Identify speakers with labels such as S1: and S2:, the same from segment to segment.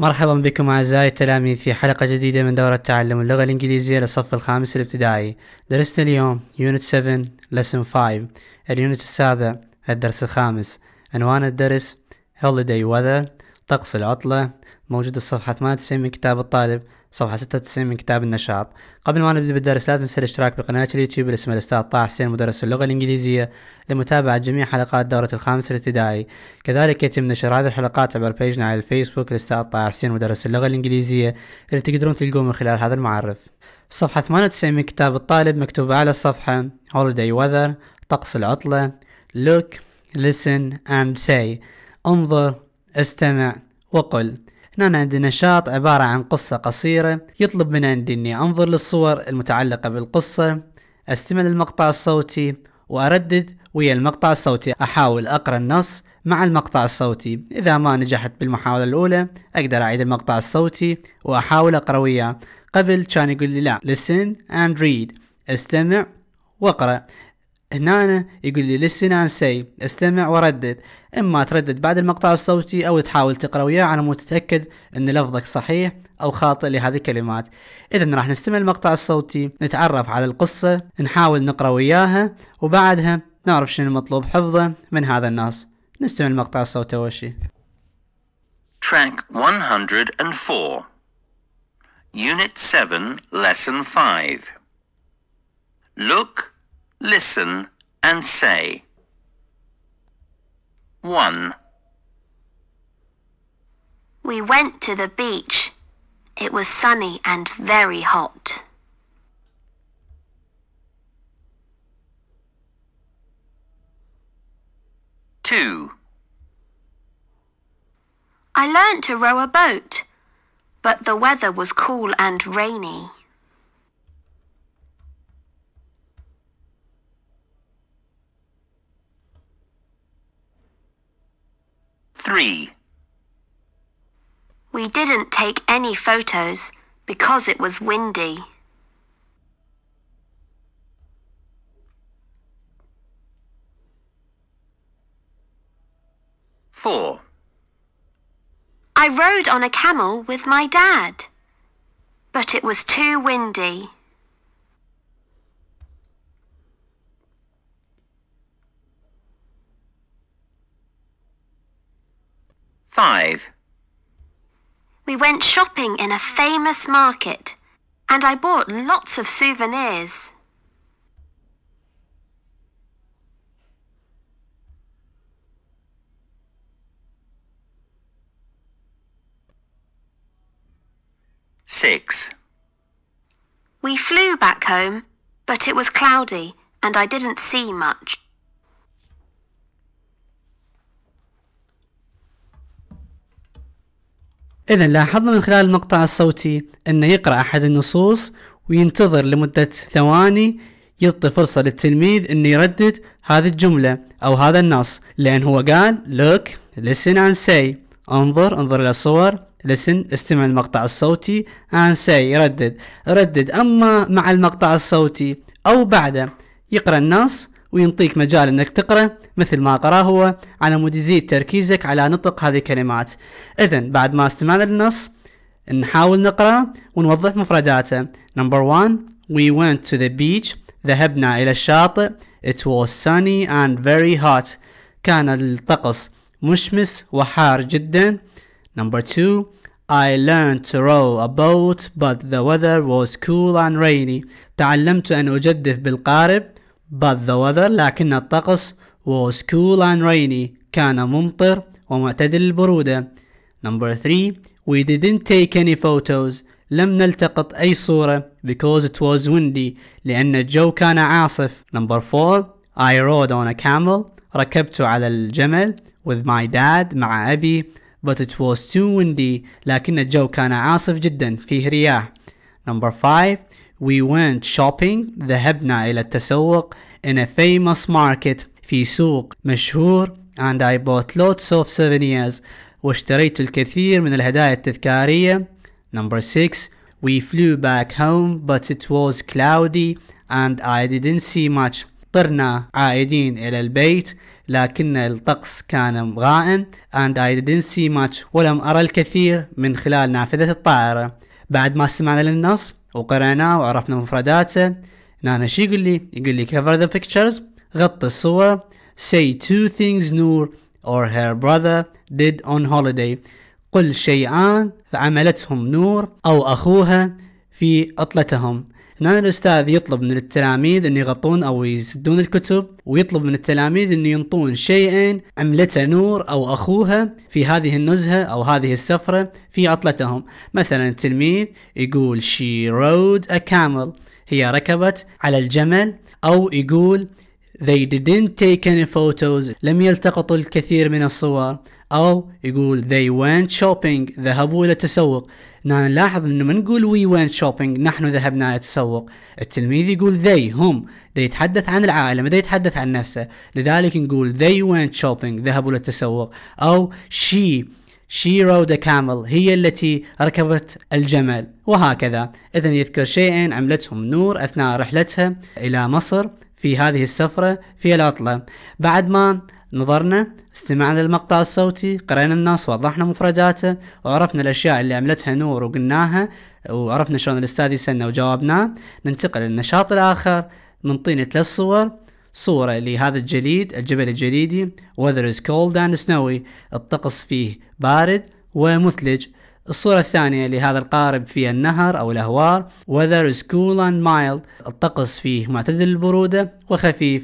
S1: مرحبا بكم أعزائي التلاميذ في حلقة جديدة من دورة تعلم اللغة الإنجليزية للصف الخامس الابتدائي درسنا اليوم يونت 7 لسن 5 اليونت السابع الدرس الخامس عنوان الدرس Holiday Weather طقس العطلة موجود في صفحة 98 من كتاب الطالب صفحة 96 من كتاب النشاط قبل ما نبدأ بالدرس لا تنسى الاشتراك بقناة اليوتيوب باسم الأستاذ طه حسين مدرس اللغة الإنجليزية لمتابعة جميع حلقات دورة الخامس الابتدائي كذلك يتم نشر هذه الحلقات عبر بيجنا على الفيسبوك الأستاذ طه حسين مدرس اللغة الإنجليزية اللي تقدرون تلقوه من خلال هذا المعرف صفحة 98 من كتاب الطالب مكتوبة على الصفحة holiday weather طقس العطلة look listen and say انظر استمع وقل هنا عندنا نشاط عبارة عن قصة قصيرة يطلب من عندي اني انظر للصور المتعلقة بالقصة استمع للمقطع الصوتي واردد ويا المقطع الصوتي احاول اقرا النص مع المقطع الصوتي اذا ما نجحت بالمحاولة الاولى اقدر اعيد المقطع الصوتي واحاول اقرا وياه قبل كان يقول لي لا listen and read استمع واقرا هنا يقول لي listen and say استمع وردد اما تردد بعد المقطع الصوتي او تحاول تقرا وياه على مود تتاكد ان لفظك صحيح او خاطئ لهذه الكلمات اذا راح نستمع المقطع الصوتي نتعرف على القصه نحاول نقرا وياها وبعدها نعرف شنو المطلوب حفظه من هذا النص نستمع المقطع الصوتي اول شيء
S2: Track 104 Unit 7 Lesson 5 Look Listen and say. 1. We went to the beach. It was sunny and very hot. 2. I learned to row a boat, but the weather was cool and rainy. 3. We didn't take any photos because it was windy. Four. I rode on a camel with my dad, but it was too windy. 5. We went shopping in a famous market, and I bought lots of souvenirs. Six. We flew back home, but it was cloudy and I didn't see much.
S1: إذا لاحظنا من خلال المقطع الصوتي أنه يقرأ أحد النصوص وينتظر لمدة ثواني يعطي فرصة للتلميذ أنه يردد هذه الجملة أو هذا النص لأن هو قال look listen and say انظر انظر إلى الصور listen استمع المقطع الصوتي and say ردد ردد أما مع المقطع الصوتي أو بعده يقرأ النص وينطيك مجال انك تقرا مثل ما قراه هو على مود يزيد تركيزك على نطق هذه الكلمات اذا بعد ما استمعنا للنص نحاول نقراه ونوضح مفرداته نمبر one we went to the beach ذهبنا الى الشاطئ it was sunny and very hot كان الطقس مشمس وحار جدا نمبر two I learned to row a boat but the weather was cool and rainy تعلمت أن أجدف بالقارب But the weather لكن الطقس was cool and rainy كان ممطر ومعتدل البرودة. Number 3 We didn't take any photos لم نلتقط أي صورة because it was windy لأن الجو كان عاصف. Number 4 I rode on a camel ركبت على الجمل with my dad مع أبي but it was too windy لكن الجو كان عاصف جدا فيه رياح. Number five, We went shopping. ذهبنا إلى التسوق in a famous market في سوق مشهور and I bought lots of souvenirs واشتريت الكثير من الهدايا التذكارية Number six We flew back home but it was cloudy and I didn't see much طرنا عائدين إلى البيت لكن الطقس كان غائم and I didn't see much ولم أرى الكثير من خلال نافذة الطائرة بعد ما سمعنا للنص وقرأناه وعرفنا مفرداته هنا شي يقول لي يقول لي cover the pictures غط الصور say two things نور or her brother did on holiday قل شيئان فعملتهم نور أو أخوها في عطلتهم هنا الأستاذ يطلب من التلاميذ أن يغطون أو يسدون الكتب ويطلب من التلاميذ أن ينطون شيئين عملته نور أو أخوها في هذه النزهة أو هذه السفرة في عطلتهم مثلا التلميذ يقول she rode a camel هي ركبت على الجمل أو يقول they didn't take any photos لم يلتقطوا الكثير من الصور او يقول they went shopping ذهبوا الى التسوق نلاحظ انه ما نقول we went shopping نحن ذهبنا الى التسوق التلميذ يقول they هم ده يتحدث عن العائله ما ده يتحدث عن نفسه لذلك نقول they went shopping ذهبوا الى التسوق او she She rode a camel هي التي ركبت الجمل وهكذا إذا يذكر شيئين عملتهم نور أثناء رحلتها إلى مصر في هذه السفرة في العطلة بعد ما نظرنا استمعنا للمقطع الصوتي قرأنا النص وضحنا مفرداته وعرفنا الأشياء اللي عملتها نور وقلناها وعرفنا شلون الأستاذ يسألنا وجاوبناه ننتقل للنشاط الآخر منطينا ثلاث صور صورة لهذا الجليد الجبل الجليدي weather is cold and snowy الطقس فيه بارد ومثلج الصورة الثانية لهذا القارب في النهر أو الأهوار weather is cool and mild الطقس فيه معتدل البرودة وخفيف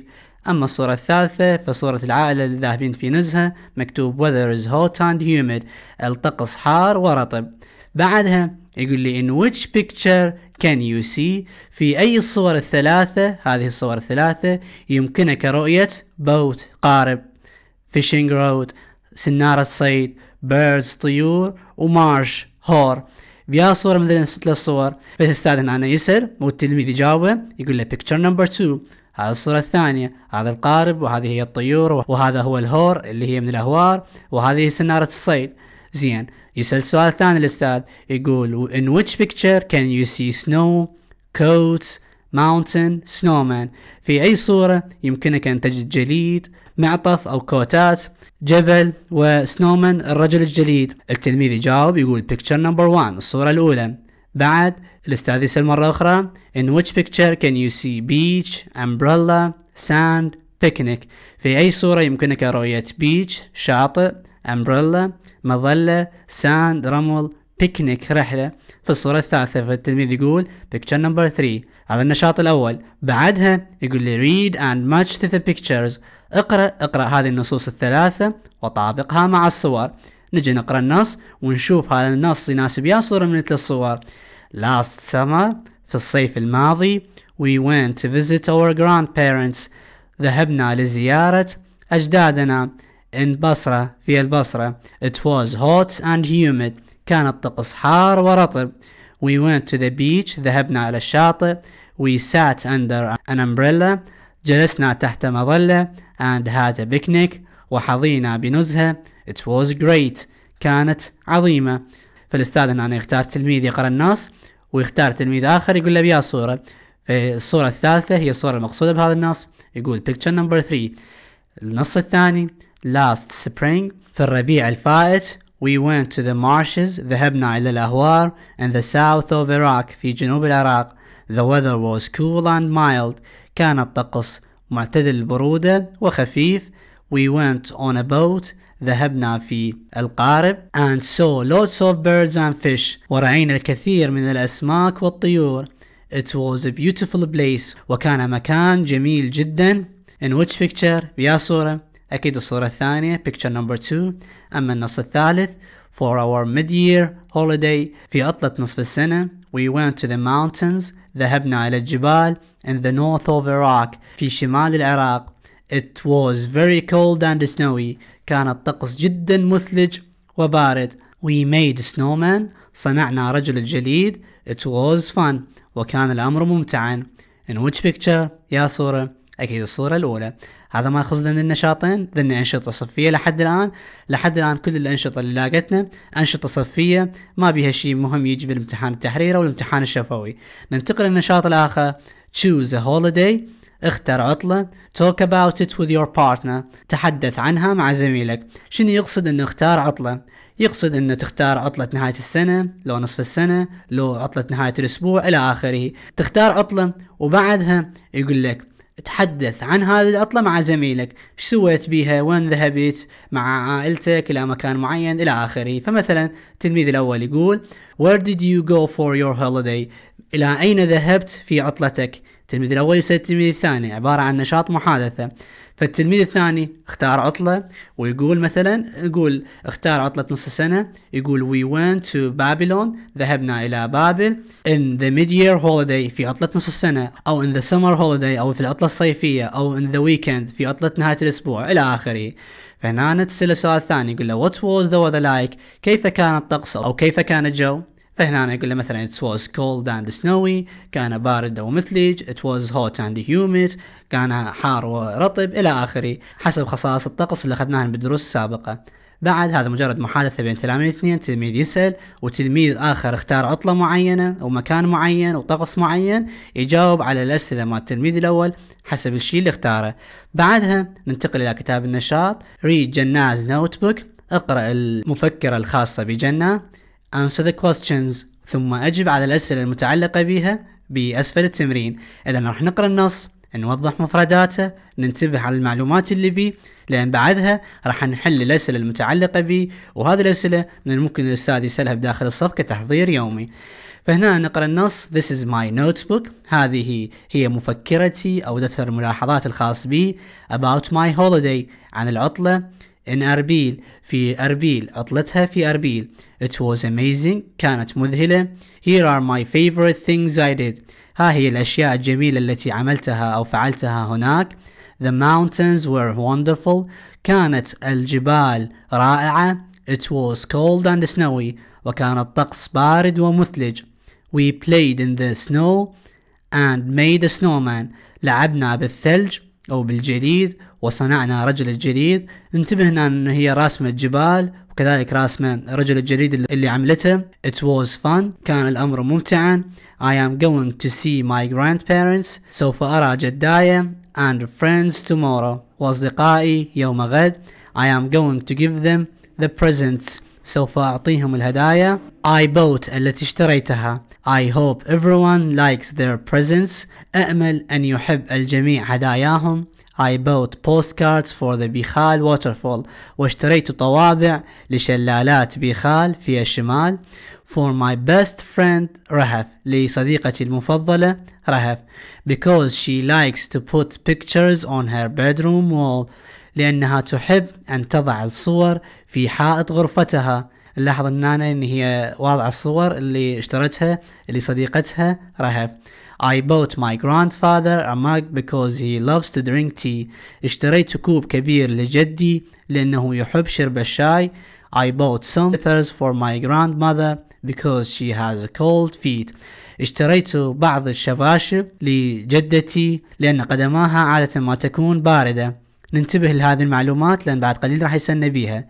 S1: أما الصورة الثالثة فصورة العائلة اللي ذاهبين في نزهة مكتوب weather is hot and humid الطقس حار ورطب بعدها يقول لي in which picture can you see في أي الصور الثلاثة هذه الصور الثلاثة يمكنك رؤية boat قارب fishing road سنارة صيد birds طيور ومارش هور بيا صورة مثلا ست صور فالأستاذ هنا يسأل والتلميذ يجاوبه يقول له picture number two على الصورة الثانية هذا القارب وهذه هي الطيور وهذا هو الهور اللي هي من الأهوار وهذه سنارة الصيد زين يسأل سؤال ثاني الأستاذ يقول in which picture can you see snow coats mountain snowman في أي صورة يمكنك أن تجد جليد معطف أو كوتات جبل وسنومان الرجل الجليد التلميذ يجاوب يقول picture number one الصورة الأولى بعد الأستاذ يسأل مرة أخرى In which picture can you see beach, umbrella, sand, picnic في أي صورة يمكنك رؤية beach شاطئ umbrella مظلة sand رمل picnic رحلة في الصورة الثالثة فالتلميذ يقول picture number 3 هذا النشاط الأول بعدها يقول لي read and match the pictures اقرأ اقرأ هذه النصوص الثلاثة وطابقها مع الصور نجي نقرأ النص ونشوف هذا النص يناسب يا صورة من الثلاث صور Last summer في الصيف الماضي we went to visit our grandparents ذهبنا لزيارة أجدادنا in بصرة في البصرة It was hot and humid كان الطقس حار ورطب We went to the beach ذهبنا على الشاطئ We sat under an umbrella جلسنا تحت مظلة and had a picnic وحظينا بنزهة It was great كانت عظيمة فالأستاذ أنا اختار تلميذ يقرأ النص ويختار تلميذ آخر يقول له بيا صورة الصورة الثالثة هي الصورة المقصودة بهذا النص يقول picture number three النص الثاني last spring في الربيع الفائت We went to the marshes ذهبنا إلى الأهوار in the south of Iraq في جنوب العراق The weather was cool and mild كان الطقس معتدل البرودة وخفيف We went on a boat ذهبنا في القارب and saw lots of birds and fish ورأينا الكثير من الأسماك والطيور It was a beautiful place وكان مكان جميل جدا In which picture بيا صورة أكيد الصورة الثانية picture number 2 أما النص الثالث For our mid-year holiday في عطلة نصف السنة We went to the mountains ذهبنا إلى الجبال in the north of Iraq في شمال العراق It was very cold and snowy كان الطقس جدا مثلج وبارد We made snowman صنعنا رجل الجليد It was fun وكان الأمر ممتعا In which picture يا صورة أكيد الصورة الأولى هذا ما يخص لنا النشاطين ذن أنشطة صفية لحد الآن لحد الآن كل الأنشطة اللي لاقتنا أنشطة صفية ما بيها شيء مهم يجي بالامتحان التحريري أو الامتحان الشفوي ننتقل للنشاط الآخر choose a holiday اختر عطلة talk about it with your partner تحدث عنها مع زميلك شنو يقصد انه اختار عطلة يقصد انه تختار عطلة نهاية السنة لو نصف السنة لو عطلة نهاية الاسبوع الى اخره تختار عطلة وبعدها يقول لك تحدث عن هذه العطلة مع زميلك شو سويت بيها وين ذهبت مع عائلتك إلى مكان معين إلى آخره فمثلا التلميذ الأول يقول Where did you go for your holiday إلى أين ذهبت في عطلتك التلميذ الأول يسأل التلميذ الثاني عبارة عن نشاط محادثة فالتلميذ الثاني اختار عطلة ويقول مثلا يقول اختار عطلة نص السنة يقول we went to Babylon ذهبنا إلى بابل in the mid-year holiday في عطلة نص السنة أو in the summer holiday أو في العطلة الصيفية أو in the weekend في عطلة نهاية الأسبوع إلى آخره فهنا تسأله سؤال ثاني يقول له what was the weather like كيف كان الطقس أو كيف كان الجو فهنا أنا أقول له مثلا it was cold and snowy كان بارد ومثلج it was hot and humid كان حار ورطب إلى آخره حسب خصائص الطقس اللي أخذناها بالدروس السابقة بعد هذا مجرد محادثة بين تلاميذ اثنين تلميذ يسأل وتلميذ آخر اختار عطلة معينة ومكان معين وطقس معين يجاوب على الأسئلة مع التلميذ الأول حسب الشيء اللي اختاره بعدها ننتقل إلى كتاب النشاط read جناز notebook اقرأ المفكرة الخاصة بجنة answer the questions ثم أجب على الأسئلة المتعلقة بها بأسفل التمرين إذا راح نقرأ النص نوضح مفرداته ننتبه على المعلومات اللي بيه لأن بعدها راح نحل الأسئلة المتعلقة به وهذه الأسئلة من الممكن الأستاذ يسألها بداخل الصف كتحضير يومي فهنا نقرأ النص This is my notebook هذه هي مفكرتي أو دفتر الملاحظات الخاص بي About my holiday عن العطلة in أربيل في أربيل عطلتها في أربيل It was amazing كانت مذهلة Here are my favorite things I did ها هي الأشياء الجميلة التي عملتها أو فعلتها هناك The mountains were wonderful كانت الجبال رائعة It was cold and snowy وكان الطقس بارد ومثلج We played in the snow and made a snowman لعبنا بالثلج أو بالجليد وصنعنا رجل الجليد انتبهنا ان هي راسمة جبال وكذلك راسمة رجل الجليد اللي عملته it was fun كان الامر ممتعا I am going to see my grandparents سوف ارى جداي and friends tomorrow واصدقائي يوم غد I am going to give them the presents سوف أعطيهم الهدايا I bought التي اشتريتها I hope everyone likes their presents أأمل أن يحب الجميع هداياهم I bought postcards for the Bihal waterfall واشتريت طوابع لشلالات بيخال في الشمال for my best friend رهف لصديقتي المفضلة رهف because she likes to put pictures on her bedroom wall لأنها تحب أن تضع الصور في حائط غرفتها نلاحظ النانا ان هي واضعه الصور اللي اشترتها اللي صديقتها رهف I bought my grandfather a mug because he loves to drink tea. اشتريت كوب كبير لجدي لأنه يحب شرب الشاي. I bought some slippers for my grandmother because she has cold feet. اشتريت بعض الشفاشف لجدتي لأن قدماها عادة ما تكون باردة. ننتبه لهذه المعلومات لأن بعد قليل راح يسن بيها.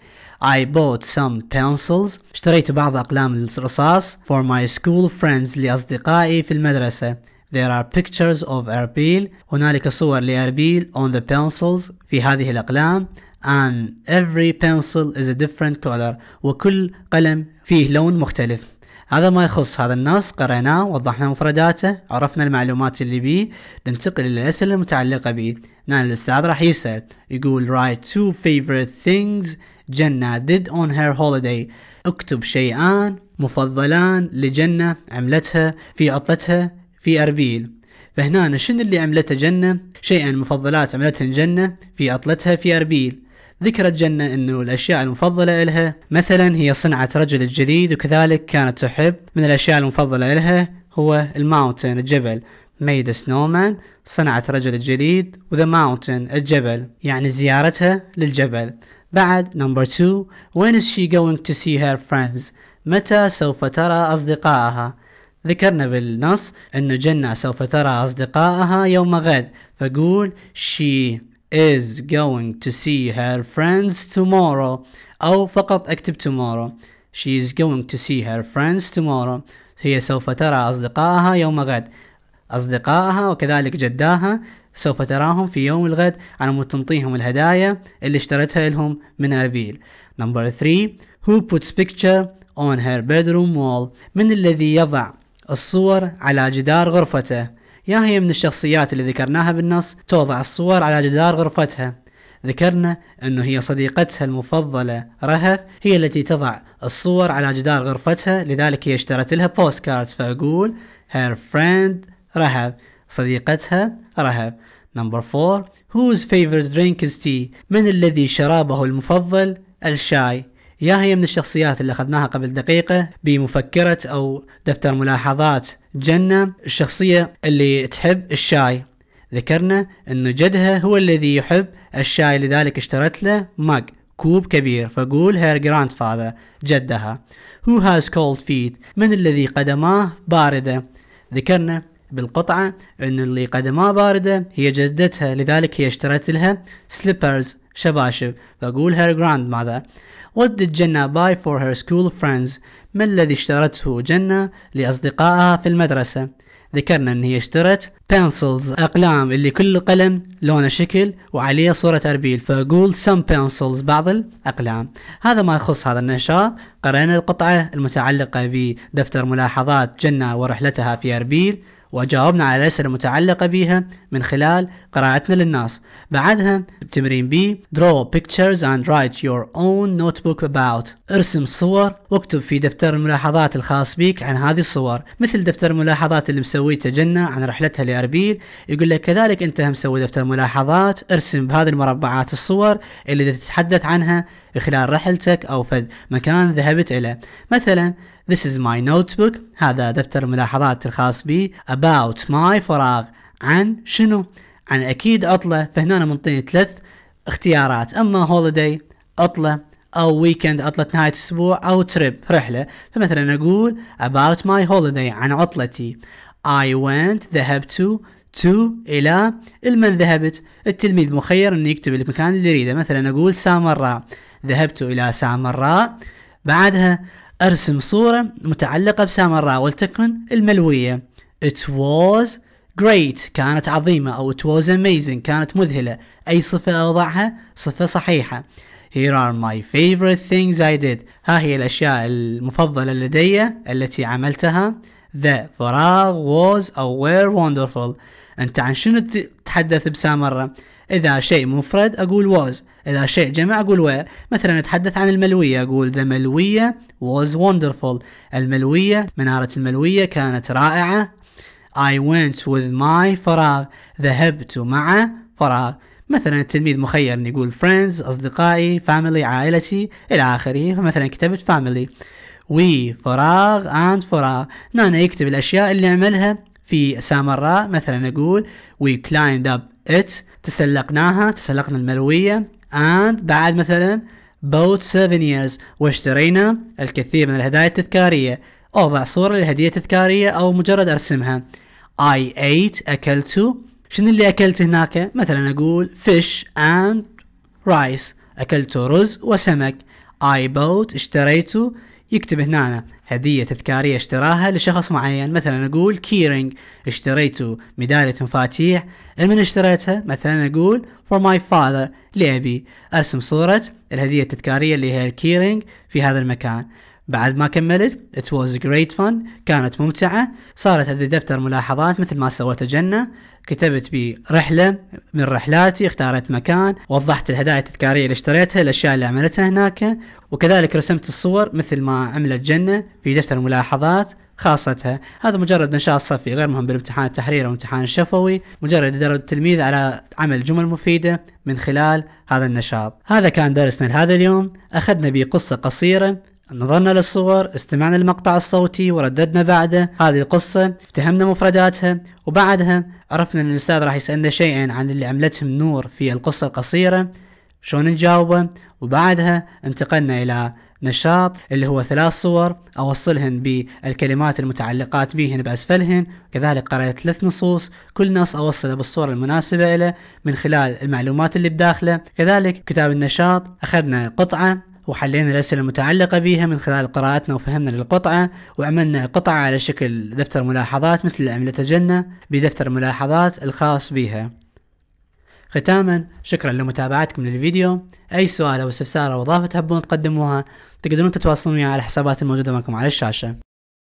S1: I bought some pencils اشتريت بعض أقلام الرصاص for my school friends لأصدقائي في المدرسة There are pictures of Erbil هنالك صور لأربيل on the pencils في هذه الأقلام and every pencil is a different color وكل قلم فيه لون مختلف هذا ما يخص هذا النص قرأناه وضحنا مفرداته عرفنا المعلومات اللي بيه ننتقل إلى الأسئلة المتعلقة به نعم الأستاذ راح يسأل يقول write two favorite things جنة did on her holiday اكتب شيئان مفضلان لجنة عملتها في عطلتها في أربيل فهنا شن اللي عملته جنة شيئا مفضلات عملتهن جنة في عطلتها في أربيل ذكرت جنة أنه الأشياء المفضلة إلها مثلا هي صنعة رجل الجليد وكذلك كانت تحب من الأشياء المفضلة إلها هو الماونتن الجبل ميد سنومان صنعة رجل الجليد وذا ماونتن الجبل يعني زيارتها للجبل بعد number two when is she going to see her friends متى سوف ترى أصدقائها ذكرنا بالنص أن جنة سوف ترى أصدقائها يوم غد فقول she is going to see her friends tomorrow أو فقط اكتب tomorrow she is going to see her friends tomorrow هي سوف ترى أصدقائها يوم غد أصدقائها وكذلك جداها سوف تراهم في يوم الغد على مود تنطيهم الهدايا اللي اشترتها لهم من أبيل نمبر 3 Who puts picture on her bedroom wall من الذي يضع الصور على جدار غرفته يا هي من الشخصيات اللي ذكرناها بالنص توضع الصور على جدار غرفتها ذكرنا أنه هي صديقتها المفضلة رهف هي التي تضع الصور على جدار غرفتها لذلك هي اشترت لها بوست كارد فأقول her friend رهف صديقتها رهب نمبر 4 Whose favorite drink is tea من الذي شرابه المفضل الشاي يا هي من الشخصيات اللي أخذناها قبل دقيقة بمفكرة أو دفتر ملاحظات جنة الشخصية اللي تحب الشاي ذكرنا أنه جدها هو الذي يحب الشاي لذلك اشترت له مج كوب كبير فقول هير جراند فاذر جدها who has cold feet من الذي قدماه باردة ذكرنا بالقطعة أن اللي قدمها باردة هي جدتها لذلك هي اشترت لها سليبرز شباشب فأقول جراند ماذا What did Jenna buy for her school friends؟ ما الذي اشترته جنة لأصدقائها في المدرسة؟ ذكرنا أن هي اشترت pencils أقلام اللي كل قلم لونه شكل وعليه صورة أربيل فأقول some pencils بعض الأقلام هذا ما يخص هذا النشاط قرأنا القطعة المتعلقة بدفتر ملاحظات جنة ورحلتها في أربيل وجاوبنا على الأسئلة المتعلقة بها من خلال قراءتنا للناس بعدها بتمرين بي draw pictures and write your own notebook about ارسم صور واكتب في دفتر الملاحظات الخاص بك عن هذه الصور مثل دفتر الملاحظات اللي مسويته جنة عن رحلتها لأربيل يقول لك كذلك أنت هم سوي دفتر ملاحظات ارسم بهذه المربعات الصور اللي تتحدث عنها خلال رحلتك أو فد مكان ذهبت إليه مثلا This is my notebook هذا دفتر ملاحظات الخاص بي about my فراغ عن شنو عن أكيد عطلة فهنا منطيني ثلاث اختيارات أما holiday عطلة أو ويكند عطلة نهاية أسبوع أو تريب رحلة فمثلا أقول about my holiday عن عطلتي I went ذهبت to إلى المن ذهبت التلميذ مخير أن يكتب المكان اللي يريده مثلا أقول سامراء ذهبت إلى سامراء بعدها أرسم صورة متعلقة بسامراء ولتكن الملوية It was great كانت عظيمة أو it was amazing كانت مذهلة أي صفة أوضعها صفة صحيحة Here are my favorite things I did ها هي الأشياء المفضلة لدي التي عملتها The فراغ was or were wonderful أنت عن شنو تتحدث بسامرة إذا شيء مفرد أقول was إذا شيء جمع أقول were مثلا أتحدث عن الملوية أقول the ملوية was wonderful الملوية منارة الملوية كانت رائعة I went with my فراغ ذهبت مع فراغ مثلا التلميذ مخير أن يقول friends أصدقائي family عائلتي إلى آخره فمثلا كتبت family we فراغ and فراغ نانا نعم، يكتب الأشياء اللي عملها في سامراء مثلا نقول we climbed up it تسلقناها تسلقنا الملوية and بعد مثلا both souvenirs واشترينا الكثير من الهدايا التذكارية أو ضع صورة للهدية التذكارية أو مجرد أرسمها I ate أكلت شنو اللي أكلت هناك مثلا أقول fish and rice أكلت رز وسمك I bought اشتريت يكتب هنا هدية تذكارية اشتراها لشخص معين مثلا نقول كيرينج اشتريت ميدالية مفاتيح لمن اشتريتها مثلا نقول for my father لأبي أرسم صورة الهدية التذكارية اللي هي الكيرينج في هذا المكان بعد ما كملت It was great fun كانت ممتعة صارت عندي دفتر ملاحظات مثل ما سويت جنة كتبت برحلة من رحلاتي اختارت مكان وضحت الهدايا التذكارية اللي اشتريتها الأشياء اللي عملتها هناك وكذلك رسمت الصور مثل ما عملت جنة في دفتر ملاحظات خاصتها هذا مجرد نشاط صفي غير مهم بالامتحان التحريري والامتحان الشفوي مجرد درب التلميذ على عمل جمل مفيدة من خلال هذا النشاط هذا كان درسنا لهذا اليوم أخذنا به قصة قصيرة نظرنا للصور استمعنا للمقطع الصوتي ورددنا بعده هذه القصة افتهمنا مفرداتها وبعدها عرفنا ان الاستاذ راح يسألنا شيئا عن اللي عملتهم نور في القصة القصيرة شلون نجاوبه وبعدها انتقلنا الى نشاط اللي هو ثلاث صور اوصلهن بالكلمات المتعلقات بهن باسفلهن كذلك قرأت ثلاث نصوص كل نص اوصله بالصورة المناسبة له من خلال المعلومات اللي بداخله كذلك كتاب النشاط اخذنا قطعة وحلينا الأسئلة المتعلقة بها من خلال قراءتنا وفهمنا للقطعة وعملنا قطعة على شكل دفتر ملاحظات مثل عملة الجنة بدفتر ملاحظات الخاص بها ختاما شكرا لمتابعتكم للفيديو أي سؤال أو استفسار أو إضافة تحبون تقدموها تقدرون تتواصلون معي على الحسابات الموجودة معكم على الشاشة